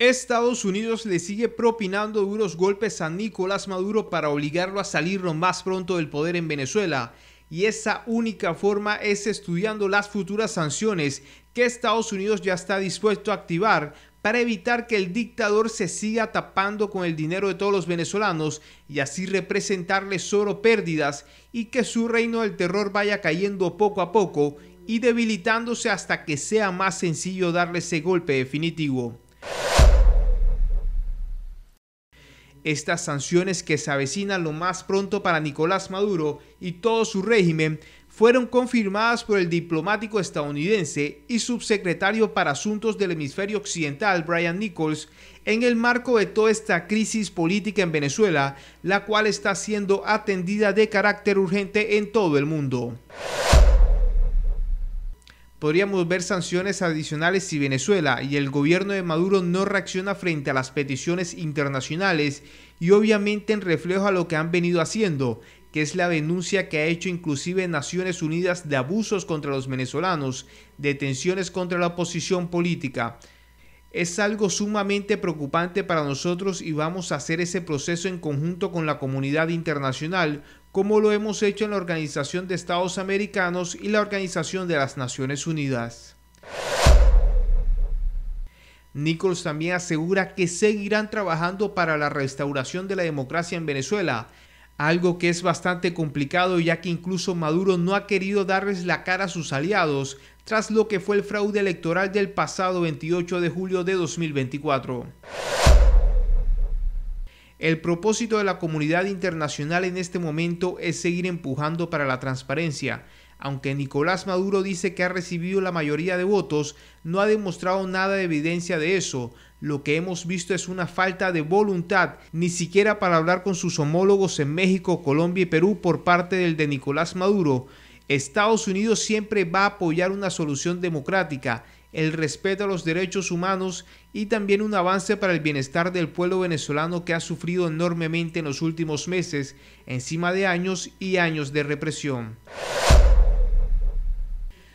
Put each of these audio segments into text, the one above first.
Estados Unidos le sigue propinando duros golpes a Nicolás Maduro para obligarlo a salir lo más pronto del poder en Venezuela. Y esa única forma es estudiando las futuras sanciones que Estados Unidos ya está dispuesto a activar para evitar que el dictador se siga tapando con el dinero de todos los venezolanos y así representarle solo pérdidas y que su reino del terror vaya cayendo poco a poco y debilitándose hasta que sea más sencillo darle ese golpe definitivo. estas sanciones que se avecinan lo más pronto para Nicolás Maduro y todo su régimen fueron confirmadas por el diplomático estadounidense y subsecretario para Asuntos del Hemisferio Occidental, Brian Nichols, en el marco de toda esta crisis política en Venezuela, la cual está siendo atendida de carácter urgente en todo el mundo podríamos ver sanciones adicionales si Venezuela y el gobierno de Maduro no reacciona frente a las peticiones internacionales y obviamente en reflejo a lo que han venido haciendo, que es la denuncia que ha hecho inclusive Naciones Unidas de abusos contra los venezolanos, detenciones contra la oposición política. Es algo sumamente preocupante para nosotros y vamos a hacer ese proceso en conjunto con la comunidad internacional como lo hemos hecho en la Organización de Estados Americanos y la Organización de las Naciones Unidas. Nichols también asegura que seguirán trabajando para la restauración de la democracia en Venezuela, algo que es bastante complicado ya que incluso Maduro no ha querido darles la cara a sus aliados tras lo que fue el fraude electoral del pasado 28 de julio de 2024. El propósito de la comunidad internacional en este momento es seguir empujando para la transparencia. Aunque Nicolás Maduro dice que ha recibido la mayoría de votos, no ha demostrado nada de evidencia de eso. Lo que hemos visto es una falta de voluntad, ni siquiera para hablar con sus homólogos en México, Colombia y Perú por parte del de Nicolás Maduro. Estados Unidos siempre va a apoyar una solución democrática el respeto a los derechos humanos y también un avance para el bienestar del pueblo venezolano que ha sufrido enormemente en los últimos meses, encima de años y años de represión.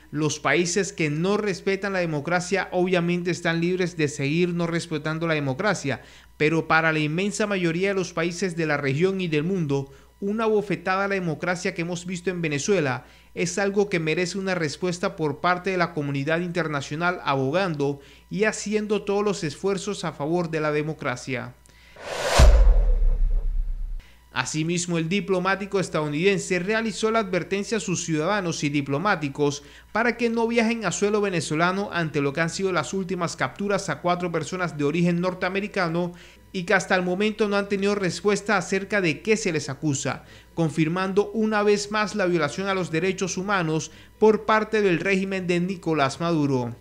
Los países que no respetan la democracia obviamente están libres de seguir no respetando la democracia, pero para la inmensa mayoría de los países de la región y del mundo, una bofetada a la democracia que hemos visto en Venezuela es algo que merece una respuesta por parte de la comunidad internacional abogando y haciendo todos los esfuerzos a favor de la democracia. Asimismo, el diplomático estadounidense realizó la advertencia a sus ciudadanos y diplomáticos para que no viajen a suelo venezolano ante lo que han sido las últimas capturas a cuatro personas de origen norteamericano y que hasta el momento no han tenido respuesta acerca de qué se les acusa, confirmando una vez más la violación a los derechos humanos por parte del régimen de Nicolás Maduro.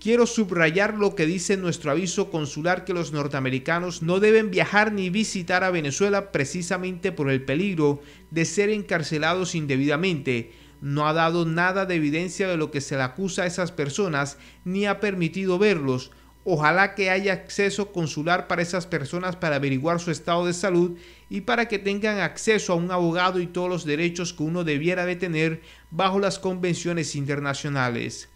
Quiero subrayar lo que dice nuestro aviso consular que los norteamericanos no deben viajar ni visitar a Venezuela precisamente por el peligro de ser encarcelados indebidamente, no ha dado nada de evidencia de lo que se le acusa a esas personas ni ha permitido verlos, Ojalá que haya acceso consular para esas personas para averiguar su estado de salud y para que tengan acceso a un abogado y todos los derechos que uno debiera de tener bajo las convenciones internacionales.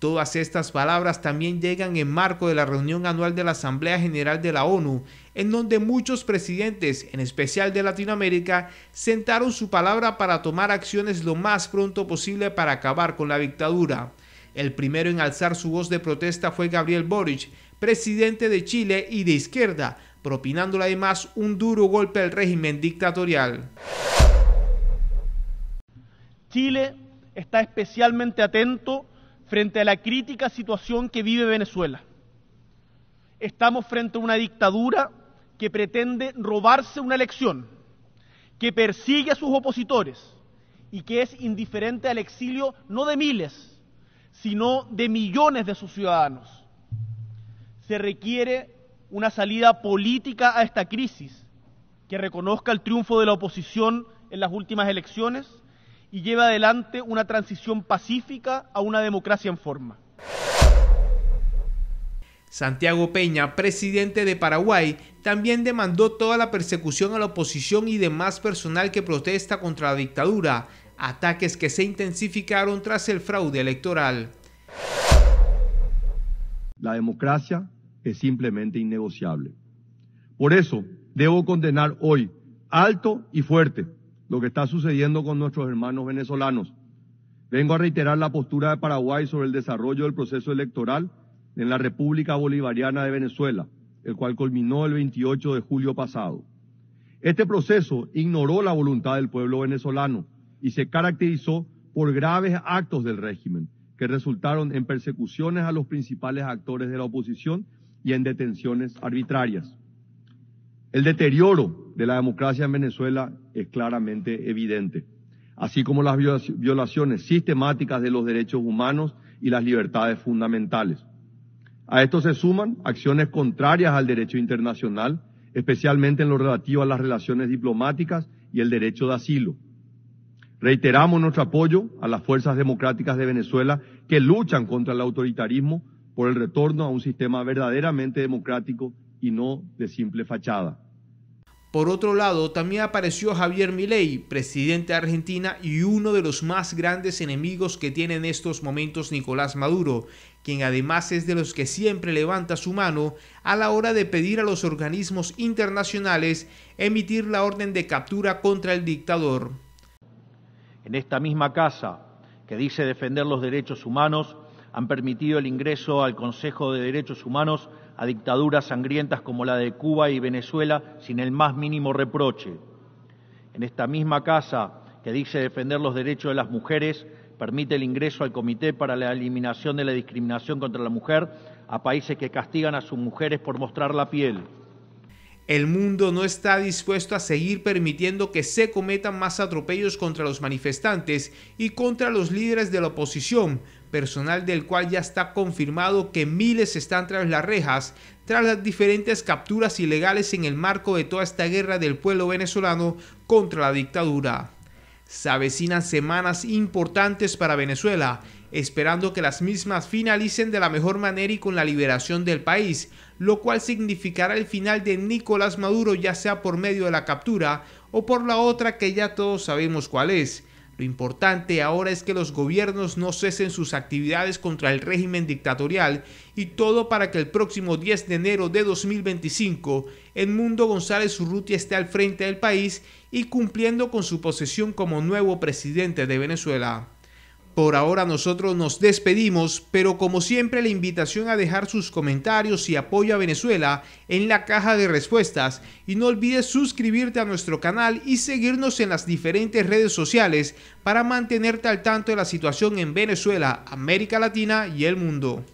Todas estas palabras también llegan en marco de la reunión anual de la Asamblea General de la ONU, en donde muchos presidentes, en especial de Latinoamérica, sentaron su palabra para tomar acciones lo más pronto posible para acabar con la dictadura. El primero en alzar su voz de protesta fue Gabriel Boric, presidente de Chile y de izquierda, propinándole además un duro golpe al régimen dictatorial. Chile está especialmente atento frente a la crítica situación que vive Venezuela. Estamos frente a una dictadura que pretende robarse una elección, que persigue a sus opositores y que es indiferente al exilio no de miles, sino de millones de sus ciudadanos. Se requiere una salida política a esta crisis que reconozca el triunfo de la oposición en las últimas elecciones y lleve adelante una transición pacífica a una democracia en forma. Santiago Peña, presidente de Paraguay, también demandó toda la persecución a la oposición y demás personal que protesta contra la dictadura, ataques que se intensificaron tras el fraude electoral. La democracia es simplemente innegociable. Por eso debo condenar hoy alto y fuerte lo que está sucediendo con nuestros hermanos venezolanos. Vengo a reiterar la postura de Paraguay sobre el desarrollo del proceso electoral en la República Bolivariana de Venezuela, el cual culminó el 28 de julio pasado. Este proceso ignoró la voluntad del pueblo venezolano, y se caracterizó por graves actos del régimen que resultaron en persecuciones a los principales actores de la oposición y en detenciones arbitrarias. El deterioro de la democracia en Venezuela es claramente evidente, así como las violaciones sistemáticas de los derechos humanos y las libertades fundamentales. A esto se suman acciones contrarias al derecho internacional, especialmente en lo relativo a las relaciones diplomáticas y el derecho de asilo Reiteramos nuestro apoyo a las fuerzas democráticas de Venezuela que luchan contra el autoritarismo por el retorno a un sistema verdaderamente democrático y no de simple fachada. Por otro lado, también apareció Javier Milei, presidente de Argentina y uno de los más grandes enemigos que tiene en estos momentos Nicolás Maduro, quien además es de los que siempre levanta su mano a la hora de pedir a los organismos internacionales emitir la orden de captura contra el dictador. En esta misma casa, que dice defender los derechos humanos, han permitido el ingreso al Consejo de Derechos Humanos a dictaduras sangrientas como la de Cuba y Venezuela sin el más mínimo reproche. En esta misma casa, que dice defender los derechos de las mujeres, permite el ingreso al Comité para la Eliminación de la Discriminación contra la Mujer a países que castigan a sus mujeres por mostrar la piel. El mundo no está dispuesto a seguir permitiendo que se cometan más atropellos contra los manifestantes y contra los líderes de la oposición, personal del cual ya está confirmado que miles están tras las rejas tras las diferentes capturas ilegales en el marco de toda esta guerra del pueblo venezolano contra la dictadura. Se avecinan semanas importantes para Venezuela esperando que las mismas finalicen de la mejor manera y con la liberación del país, lo cual significará el final de Nicolás Maduro ya sea por medio de la captura o por la otra que ya todos sabemos cuál es. Lo importante ahora es que los gobiernos no cesen sus actividades contra el régimen dictatorial y todo para que el próximo 10 de enero de 2025 Edmundo González Urrutia esté al frente del país y cumpliendo con su posesión como nuevo presidente de Venezuela. Por ahora nosotros nos despedimos, pero como siempre la invitación a dejar sus comentarios y apoyo a Venezuela en la caja de respuestas y no olvides suscribirte a nuestro canal y seguirnos en las diferentes redes sociales para mantenerte al tanto de la situación en Venezuela, América Latina y el mundo.